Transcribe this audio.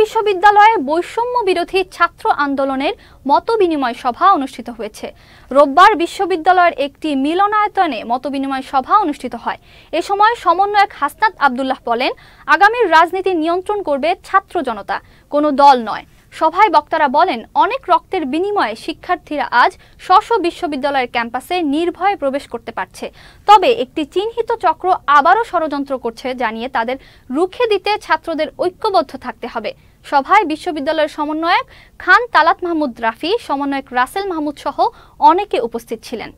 বিশ্ববিদ্যালয়ে বৈষম্য বিরোধী ছাত্র আন্দোলনের মতবিনিময় সভা অনুষ্ঠিত হয়েছে রোববার বিশ্ববিদ্যালয়ের একটি মিলনায়তনে মতবিনিময় সভা অনুষ্ঠিত হয় এ সময় সমন্বয়ক হাসনাত আবদুল্লাহ বলেন আগামীর রাজনীতি নিয়ন্ত্রণ করবে ছাত্র জনতা কোনো দল নয় সভায় বক্তারা বলেন অনেক রক্তের বিনিময়ে শিক্ষার্থীরা আজ স্ব বিশ্ববিদ্যালয়ের ক্যাম্পাসে নির্ভয়ে প্রবেশ করতে পারছে তবে একটি চিহ্নিত চক্র আবারও ষড়যন্ত্র করছে জানিয়ে তাদের রুখে দিতে ছাত্রদের ঐক্যবদ্ধ থাকতে হবে সভায় বিশ্ববিদ্যালয়ের সমন্বয়ক খান তালাত মাহমুদ রাফি সমন্বয়ক রাসেল মাহমুদ সহ অনেকে উপস্থিত ছিলেন